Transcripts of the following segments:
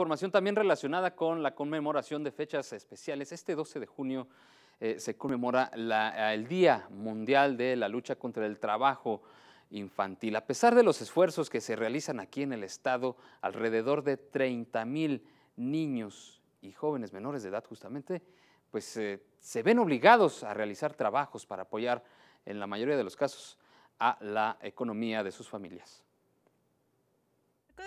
Información también relacionada con la conmemoración de fechas especiales. Este 12 de junio eh, se conmemora el Día Mundial de la Lucha contra el Trabajo Infantil. A pesar de los esfuerzos que se realizan aquí en el Estado, alrededor de 30 mil niños y jóvenes menores de edad justamente, pues eh, se ven obligados a realizar trabajos para apoyar en la mayoría de los casos a la economía de sus familias.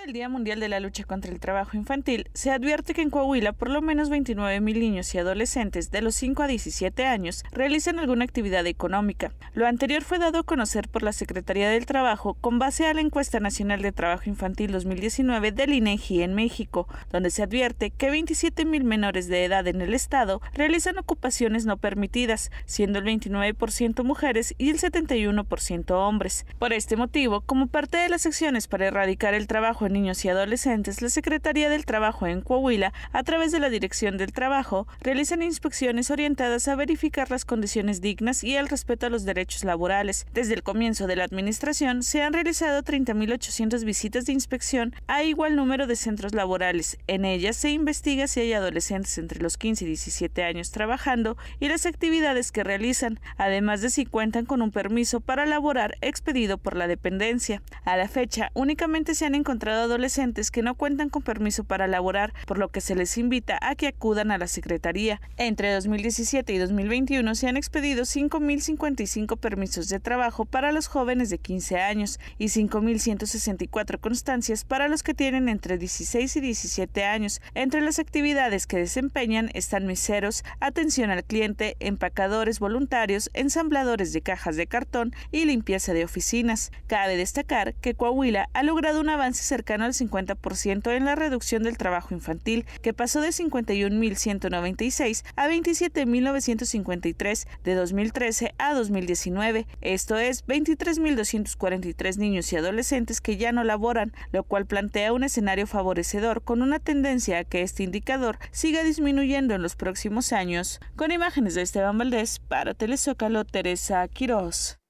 El Día Mundial de la Lucha contra el Trabajo Infantil, se advierte que en Coahuila por lo menos 29.000 niños y adolescentes de los 5 a 17 años realizan alguna actividad económica. Lo anterior fue dado a conocer por la Secretaría del Trabajo con base a la Encuesta Nacional de Trabajo Infantil 2019 del INEGI e en México, donde se advierte que 27.000 menores de edad en el estado realizan ocupaciones no permitidas, siendo el 29% mujeres y el 71% hombres. Por este motivo, como parte de las acciones para erradicar el trabajo en niños y adolescentes, la Secretaría del Trabajo en Coahuila, a través de la Dirección del Trabajo, realizan inspecciones orientadas a verificar las condiciones dignas y el respeto a los derechos laborales. Desde el comienzo de la administración, se han realizado 30.800 visitas de inspección a igual número de centros laborales. En ellas se investiga si hay adolescentes entre los 15 y 17 años trabajando y las actividades que realizan, además de si cuentan con un permiso para laborar expedido por la dependencia. A la fecha, únicamente se han encontrado adolescentes que no cuentan con permiso para laborar, por lo que se les invita a que acudan a la Secretaría. Entre 2017 y 2021 se han expedido 5.055 permisos de trabajo para los jóvenes de 15 años y 5.164 constancias para los que tienen entre 16 y 17 años. Entre las actividades que desempeñan están meseros, atención al cliente, empacadores voluntarios, ensambladores de cajas de cartón y limpieza de oficinas. Cabe destacar que Coahuila ha logrado un avance cercano al 50% en la reducción del trabajo infantil, que pasó de 51.196 a 27.953 de 2013 a 2019, esto es 23.243 niños y adolescentes que ya no laboran, lo cual plantea un escenario favorecedor con una tendencia a que este indicador siga disminuyendo en los próximos años. Con imágenes de Esteban Valdés para Telezócalo, Teresa Quirós.